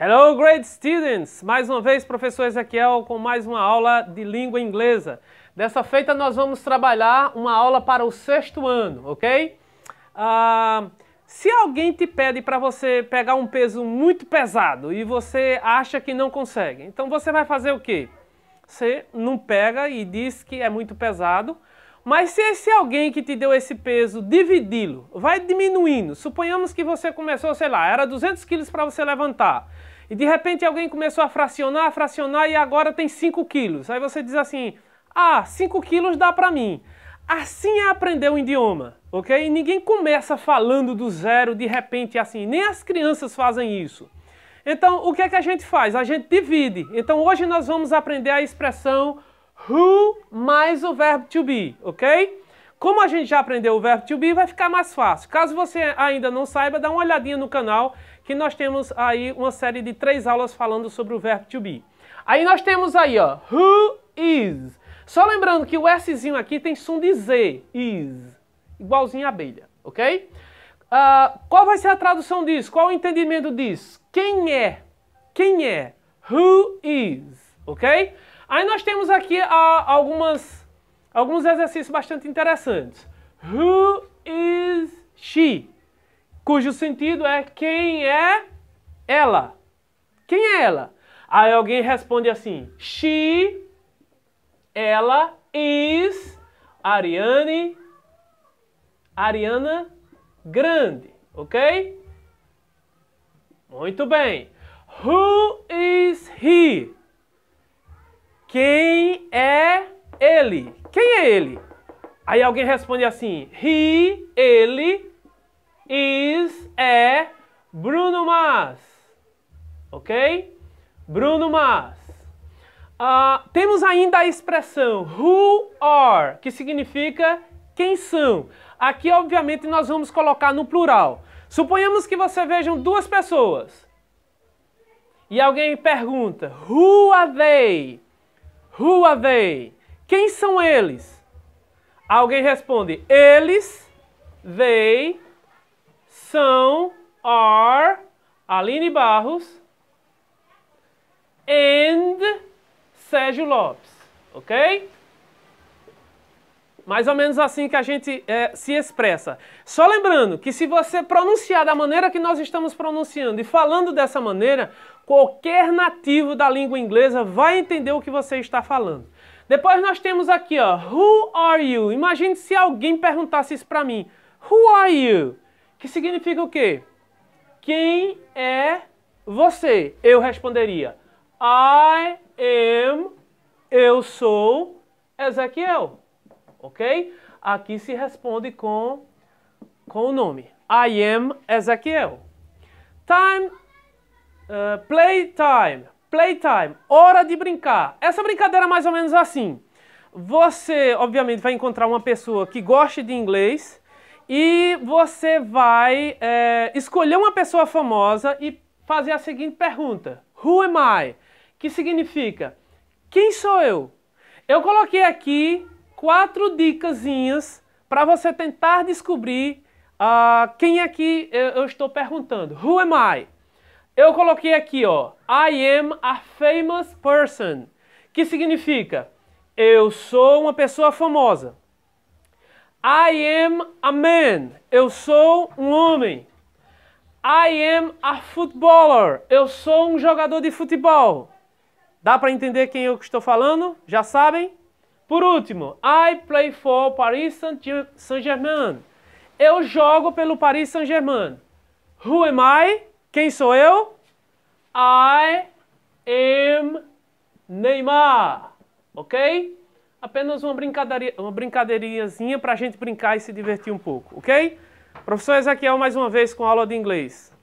Hello, great students! Mais uma vez, professor Ezequiel com mais uma aula de língua inglesa. Dessa feita, nós vamos trabalhar uma aula para o sexto ano, ok? Uh, se alguém te pede para você pegar um peso muito pesado e você acha que não consegue, então você vai fazer o quê? Você não pega e diz que é muito pesado, mas se esse alguém que te deu esse peso dividi-lo, vai diminuindo. Suponhamos que você começou, sei lá, era 200 quilos para você levantar. E de repente alguém começou a fracionar, a fracionar e agora tem 5 quilos. Aí você diz assim: ah, 5 quilos dá para mim. Assim é aprender um idioma, ok? E ninguém começa falando do zero de repente assim, nem as crianças fazem isso. Então, o que é que a gente faz? A gente divide. Então, hoje nós vamos aprender a expressão who mais o verbo to be, ok? Como a gente já aprendeu o verbo to be, vai ficar mais fácil. Caso você ainda não saiba, dá uma olhadinha no canal, que nós temos aí uma série de três aulas falando sobre o verbo to be. Aí nós temos aí, ó, who is. Só lembrando que o Szinho aqui tem som de Z, is, igualzinho a abelha, ok? Uh, qual vai ser a tradução disso? Qual o entendimento disso? Quem é? Quem é? Who is, ok? Aí nós temos aqui uh, algumas alguns exercícios bastante interessantes. Who is she? Cujo sentido é quem é ela. Quem é ela? Aí alguém responde assim: She, ela is Ariane, Ariana Grande, ok? Muito bem. Who is he? Quem é ele? Quem é ele? Aí alguém responde assim: He, ele, is, é Bruno Mars. Ok? Bruno Mars. Uh, temos ainda a expressão who are, que significa quem são. Aqui, obviamente, nós vamos colocar no plural. Suponhamos que você vejam duas pessoas. E alguém pergunta, who are they? Who are they? Quem são eles? Alguém responde: eles, they, são, are, Aline Barros, and Sérgio Lopes, ok? Mais ou menos assim que a gente é, se expressa. Só lembrando que se você pronunciar da maneira que nós estamos pronunciando e falando dessa maneira, qualquer nativo da língua inglesa vai entender o que você está falando. Depois nós temos aqui, ó, who are you? Imagine se alguém perguntasse isso para mim. Who are you? Que significa o quê? Quem é você? Eu responderia: I am, eu sou Ezequiel. OK? Aqui se responde com com o nome. I am Ezequiel. Time uh, play time. Playtime, hora de brincar. Essa brincadeira é mais ou menos assim. Você, obviamente, vai encontrar uma pessoa que goste de inglês e você vai é, escolher uma pessoa famosa e fazer a seguinte pergunta: Who am I? Que significa quem sou eu? Eu coloquei aqui quatro dicasinhas para você tentar descobrir uh, quem é que eu estou perguntando. Who am I? Eu coloquei aqui, ó, I am a famous person, que significa eu sou uma pessoa famosa. I am a man, eu sou um homem. I am a footballer, eu sou um jogador de futebol. Dá para entender quem é eu estou falando? Já sabem? Por último, I play for Paris Saint-Germain. Eu jogo pelo Paris Saint-Germain. Who am I? Quem sou eu? I am Neymar. Ok? Apenas uma, brincadeirinha uma para a gente brincar e se divertir um pouco, ok? Professor Ezequiel, mais uma vez, com aula de inglês.